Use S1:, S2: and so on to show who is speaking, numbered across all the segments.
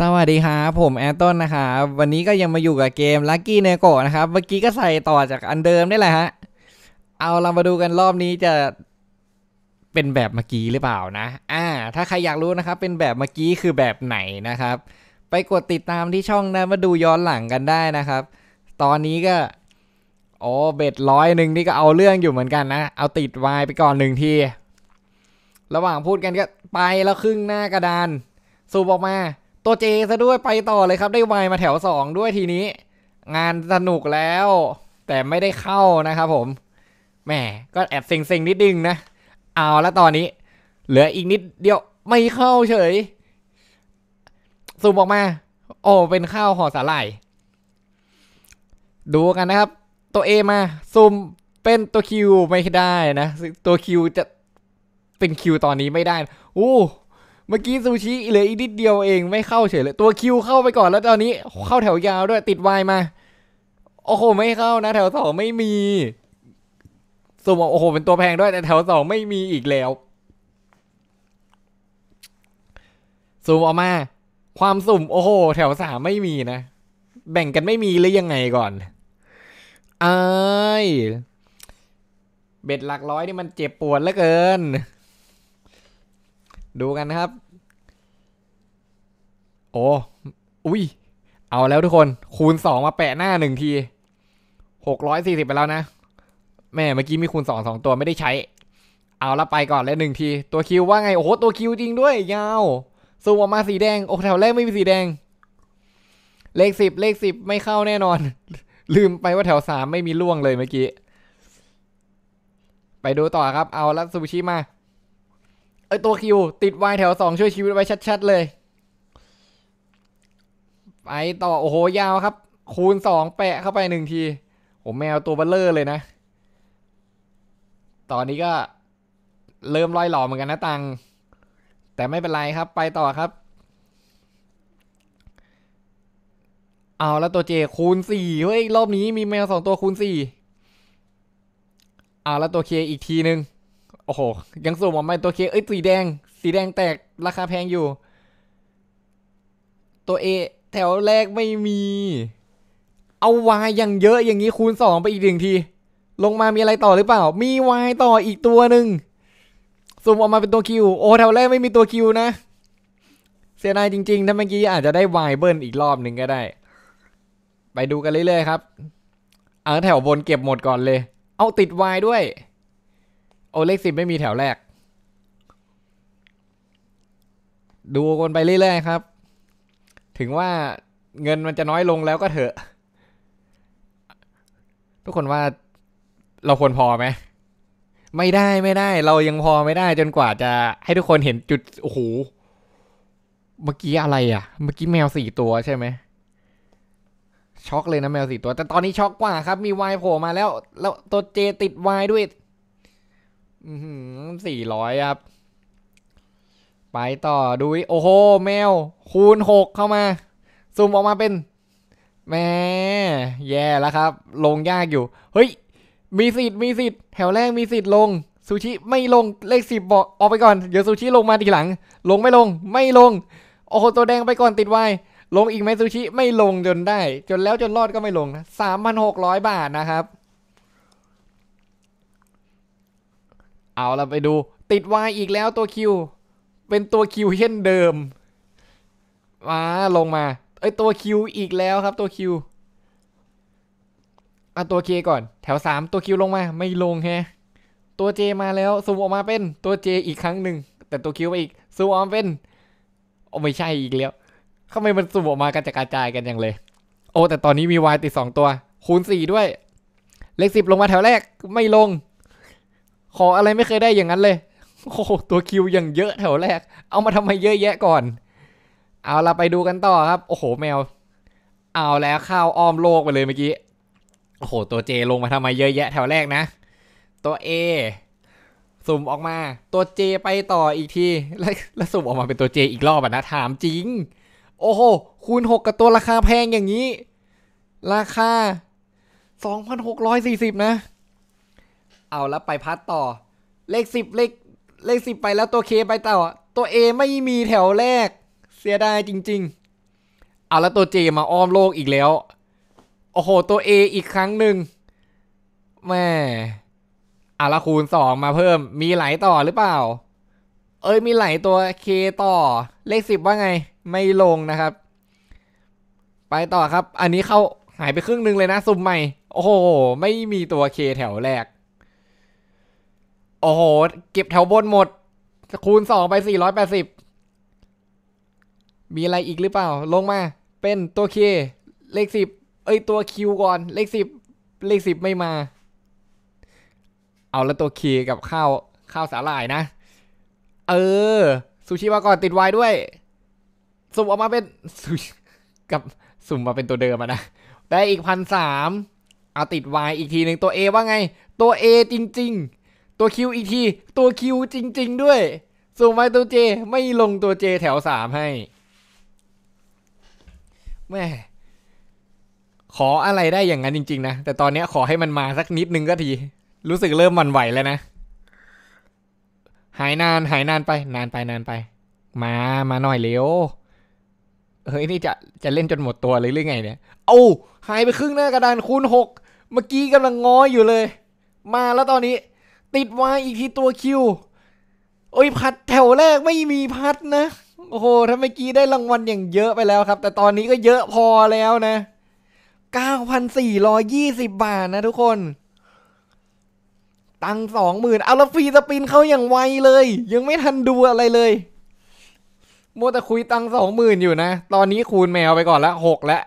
S1: สวัสดีครับผมแอนต้นนะครับวันนี้ก็ยังมาอยู่กับเกมลักกี้เนโกะนะครับเมื่อกี้ก็ใส่ต่อจากอันเดิมได้แหละฮะเอาเรามาดูกันรอบนี้จะเป็นแบบเมื่อกี้หรือเปล่านะอ่าถ้าใครอยากรู้นะครับ เป็นแบบเมื่อกี้คือแบบไหนนะครับ ไปกดติดตามที่ช่องนะมาดูย้อนหลังกันได้นะครับ ตอนนี้ก็โอ้เบ็ดร้อยหนึ่งนี่ก็เอาเรื่องอยู่เหมือนกันนะเอาติดวายไปก่อนหนึ่งทีระหว่างพูดกันก็ไปแล้วครึ่งหน้ากระดาน สูบออกมาตัวเจซะด้วยไปต่อเลยครับได้ไวมาแถว2ด้วยทีนี้ งานสนุกแล้ว แต่ไม่ได้เข้านะครับ ผมแหมก็แอบเซ็งๆนิดนึงนะเอาแล้วตอนนี้ เหลืออีกนิดเดียวไม่เข้าเฉยสูบออกมา โอ้เป็นข้าวห่อสาหร่ายดูกันนะครับ ตัวเอมาซูมเป็นตัวคิวไม่ได้นะ ตัวคิวจะเป็นคิวตอนนี้ไม่ได้อู้มื่อกี้ซูชิเหลืออีกนิดเดียวเอง ไม่เข้าเฉยเลยตัวคิวเข้าไปก่อนแล้วตอนนี้เข้าแถวยาวด้วยติดวายมา โอ้โห ไม่เข้านะแถวสองไม่มีสมโอ้โห เป็นตัวแพงด้วย แต่แถวสองไม่มีอีกแล้วุ่มออกมา ความสุ่ม โอ้โห แถวสามไม่มีนะแบ่งกันไม่มีเลยยังไงก่อนไอเบ็ดหลักร้อยนี่มันเจ็บปวดเหลือเกินดูกันนะครับ โอ้ อุ้ย เอาแล้วทุกคน คูณสองมาแปะหน้าหนึ่งที หกร้อยสี่สิบไปแล้วนะ แม่เมื่อกี้มีคูณสองสองตัวไม่ได้ใช้ เอาละไปก่อนแล้วหนึ่งที ตัวคิวว่าไง โอ้โห ตัวคิวจริงด้วยยาว สูงออกมาสีแดง โอ้แถวแรกไม่มีสีแดง เลขสิบเลขสิบไม่เข้าแน่นอน ลืมไปว่าแถวสามไม่มีล่วงเลยเมื่อกี้ ไปดูต่อครับ เอาละซูชิมาไอตัวคิวติดวายแถวสองช่วยชีวิตไว้ชัดๆเลย ไปต่อโอ้โหยาวครับ คูณสองแปะเข้าไปหนึ่งที โอ้แมวตัวเบลเลอร์เลยนะ ตอนนี้ก็เริ่มลอยหล่อเหมือนกันนะตังแต่ไม่เป็นไรครับ ไปต่อครับ เอาแล้วตัวเจคูณสี่เฮ้ยรอบนี้มีแมวสองตัวคูณสี่เอาแล้วตัวเคอีกทีหนึ่งโอ้โหยังสูงออกมาตัวเคเอ้ย สีแดง สีแดงแตกราคาแพงอยู่ ตัวเอแถวแรกไม่มี เอาวายอย่างเยอะอย่างนี้คูณสองไปอีกหนึ่งที ลงมามีอะไรต่อหรือเปล่า มีวายต่ออีกตัวหนึ่งสุ่มออกมาเป็นตัวคิวโอ้ แถวแรกไม่มีตัวคิวนะเสียดายจริงๆถ้าเมื่อกี้อาจจะได้วายเบิร์นอีกรอบหนึ่งก็ได้ ไปดูกันเรื่อยๆ ครับ เอาแถวบนเก็บหมดก่อนเลย เอาติดวายด้วยโอเล็กสิบไม่มีแถวแรก ดูคนไปเรื่อยๆครับ ถึงว่าเงินมันจะน้อยลงแล้วก็เถอะ ทุกคนว่าเราควรพอไหม ไม่ได้ไม่ได้ เรายังพอไม่ได้ จนกว่าจะให้ทุกคนเห็นจุดโอ้โห เมื่อกี้อะไรอ่ะ เมื่อกี้แมวสี่ตัวใช่ไหม ช็อกเลยนะแมวสี่ตัว แต่ตอนนี้ช็อกกว่าครับ มีวายโผล่มาแล้วแล้ว ตัวเจติดวายด้วยสี่ร้อยครับ ไปต่อดูโอ้โห แมว คูณหกเข้ามาซูมออกมาเป็น แม่แย่แล้วครับ ลงยากอยู่ เฮ้ย มีสิทธิ์มีสิทธิ์แถวแรกมีสิทธิ์ลงซูชิไม่ลงเลขสิบบอกออกไปก่อนเดี๋ยวซูชิลงมาทีหลัง ลงไม่ลงไม่ลง โอ้โห ตัวแดงไปก่อนติดไวลงอีกไหมซูชิไม่ลงจนได้ จนแล้วจนรอดก็ไม่ลงนะสามพันหกร้อยบาทนะครับเอาเราไปดูติดวายอีกแล้วตัวคิวเป็นตัวคิวเช่นเดิมมาลงมาเอ้ยตัวคิวอีกแล้วครับ ตัวคิวเอาตัวเคก่อน แถวสามตัวคิวลงมา ไม่ลงแฮตัวเจมาแล้วซูมออกมาเป็นตัวเจอีกครั้งหนึ่งแต่ตัวคิวไปอีกซูมออกมาเป็นโอ้ไม่ใช่อีกแล้วทำไมมันซูมออกมากระจายกระจายกันอย่างเลย โอ้แต่ตอนนี้มีวายติดสองตัว คูณสี่ด้วย เลขสิบลงมาแถวแรกไม่ลงขออะไรไม่เคยได้อย่างนั้นเลย โอ้ตัวคิวอย่างเยอะ แถวแรก เอามาทำไมเยอะแยะก่อน เอาเราไปดูกันต่อครับ โอ้โหแมว เอาแล้วข้าวอ้อมโลกไปเลยเมื่อกี้ โอ้โห ตัวเจลงมาทำไมเยอะแยะแถวแรกนะ ตัวเอสุ่มออกมา ตัวเจไปต่ออีกที แล้วสุ่มออกมาเป็นตัวเจอีกรอบอะนะถามจริง โอ้โหคูณหกกับตัวราคาแพงอย่างนี้ ราคาสองพันหกร้อยสี่สิบนะเอา แล้วไปพัดต่อเลขสิบเลขเลขสิบไปแล้วตัวเคไปต่อ ตัวเอไม่มีแถวแรก เสียดายจริงๆเอาแล้วตัวเจมาอ้อมโลกอีกแล้ว โอ้โห ตัวเออีกครั้งหนึ่งแม่อาละคูณสองมาเพิ่ม มีไหลต่อหรือเปล่า เอ้ยมีไหลตัวเคต่อ เลขสิบว่าไง ไม่ลงนะครับ ไปต่อครับ อันนี้เข้าหายไปครึ่งหนึ่งเลยนะซุ่มใหม่โอ้โห ไม่มีตัวเคแถวแรกโอ้โห เก็บแถวบนหมด คูณสองไปสี่ร้อยแปดสิบ มีอะไรอีกหรือเปล่า ลงมา เป็นตัวเคเลขสิบ เอ้ยตัวคิวก่อน เลขสิบ เลขสิบไม่มา เอาแล้วตัวเคกับข้าว ข้าวสาหร่ายนะ เออซูชิมาก่อนติดไวด้วย สุ่มออกมาเป็นซูชิกับสุ่มมาเป็นตัวเดิมนะ ได้อีกพันสาม เอาติดไวอีกทีหนึ่งตัวเอว่าไง ตัวเอจริง ๆตัวคิวอีกทีตัวคิวจริง ๆ ด้วยส่งไปตัวเจ ไม่ลงตัวเจแถวสามให้แม่ขออะไรได้อย่างนั้นจริงๆ นะ แต่ตอนนี้ขอให้มันมาสักนิดนึง ก็ที รู้สึกเริ่มมันไหวแล้วนะ หายนาน หายนานไป นานไปนานไป มามาหน่อยเร็ว เฮ้ย นี่จะจะเล่นจนหมดตัวเลยหรือไงเนี่ยเอาหายไปครึ่งหน้ากระดานคูณหกเมื่อกี้กำลังง้ออยู่เลย มาแล้วตอนนี้ติดวายอีกทีตัวคิว โอ้ยพัดแถวแรกไม่มีพัดนะ โอ้โห ถ้าเมื่อกี้ได้รางวัลอย่างเยอะไปแล้วครับ แต่ตอนนี้ก็เยอะพอแล้วนะ9,420บาทนะ ทุกคน ตังสองหมื่นเอาละฟรีสปินเข้าอย่างไวเลย ยังไม่ทันดูอะไรเลย โมแต่คุยตังสองหมื่นอยู่นะ ตอนนี้คูณแมวไปก่อนละหกละ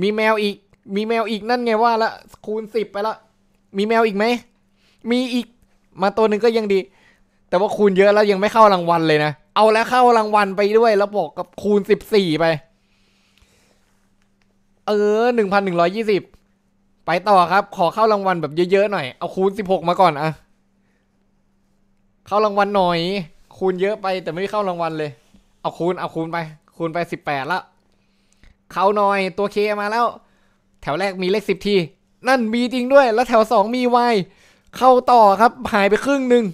S1: มีแมวอีก มีแมวอีกนั่นไงว่า ละ คูณสิบไปละ มีแมวอีกไหมมีอีก มาตัวหนึ่งก็ยังดี แต่ว่าคูณเยอะแล้วยังไม่เข้ารางวัลเลยนะเอาแล้วเข้ารางวัลไปด้วยแล้วบอกกับคูณสิบสี่ไป เออหนึ่งพันหนึ่งร้อยี่สิบไปต่อครับขอเข้ารางวัลแบบเยอะๆหน่อยเอาคูณสิบหกมาก่อนอะเข้ารางวัลหน่อย คูณเยอะไปแต่ไม่เข้ารางวัลเลย เอาคูณเอาคูณไป คูณไปสิบแปดละเข้าหน่อยตัวเคมาแล้ว แถวแรกมีเลขสิบทีนั่นมีจริงด้วย แล้วแถวสองมีวายเข้าต่อครับ หายไปครึ่งหนึ่ง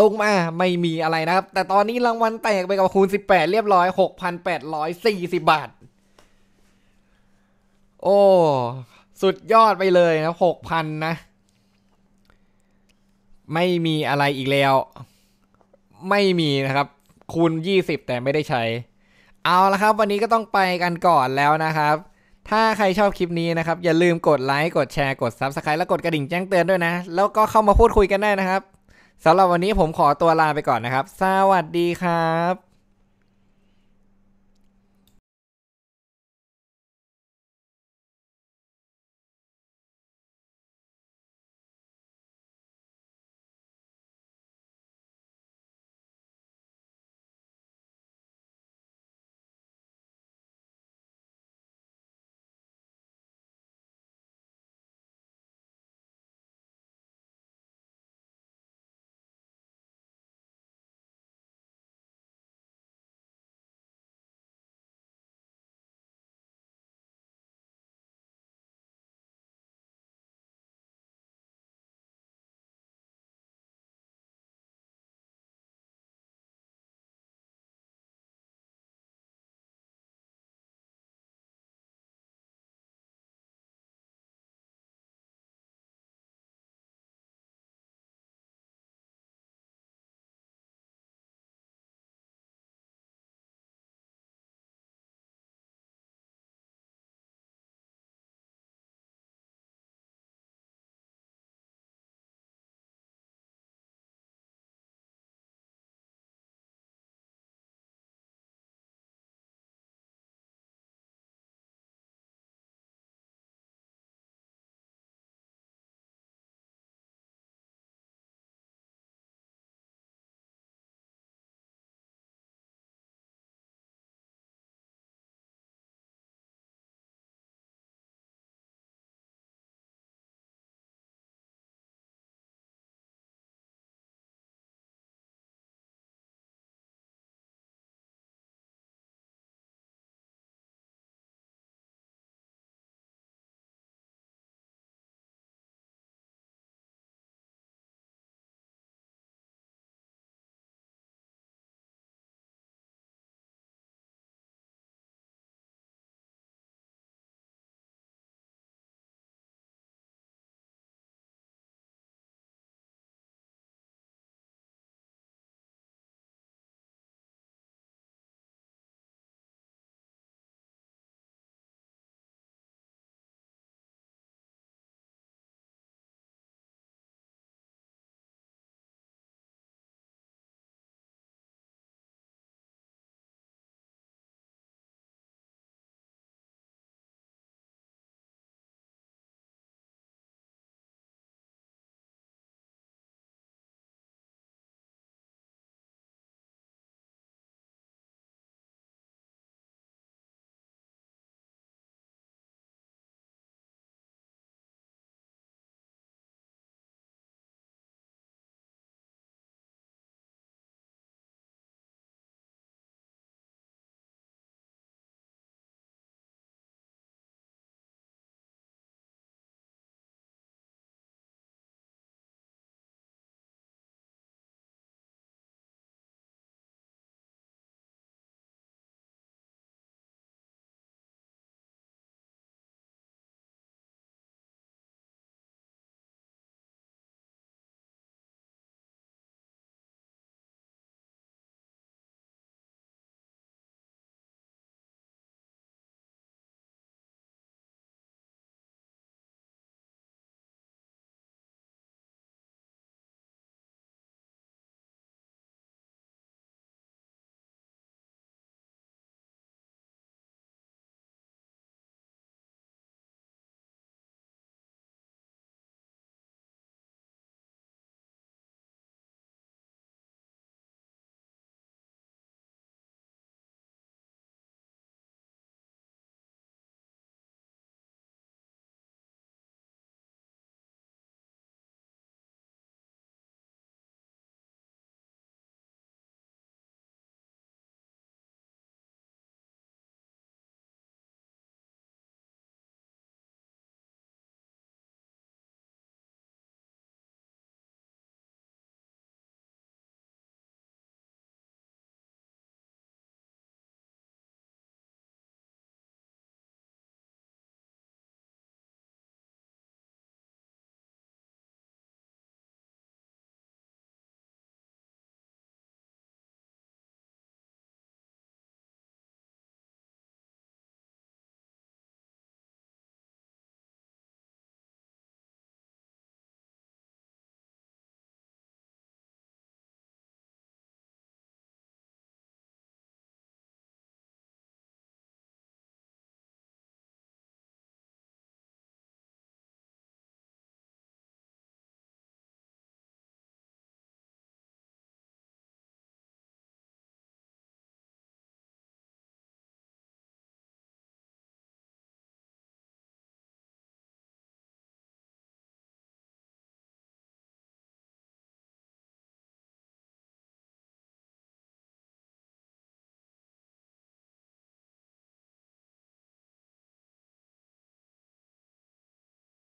S1: ลงมา ไม่มีอะไรนะครับ แต่ตอนนี้รางวัลแตกไปกับคูณ 18 เรียบร้อย 6,840 บาท โอ้สุดยอดไปเลยนะ 6,000 นะ ไม่มีอะไรอีกแล้ว ไม่มีนะครับ คูณ 20 แต่ไม่ได้ใช้ เอาละครับ วันนี้ก็ต้องไปกันก่อนแล้วนะครับถ้าใครชอบคลิปนี้นะครับอย่าลืมกดไลค์กดแชร์กด Subscribe และกดกระดิ่งแจ้งเตือนด้วยนะ แล้วก็เข้ามาพูดคุยกันได้นะครับสำหรับวันนี้ผมขอตัวลาไปก่อนนะครับ สวัสดีครับ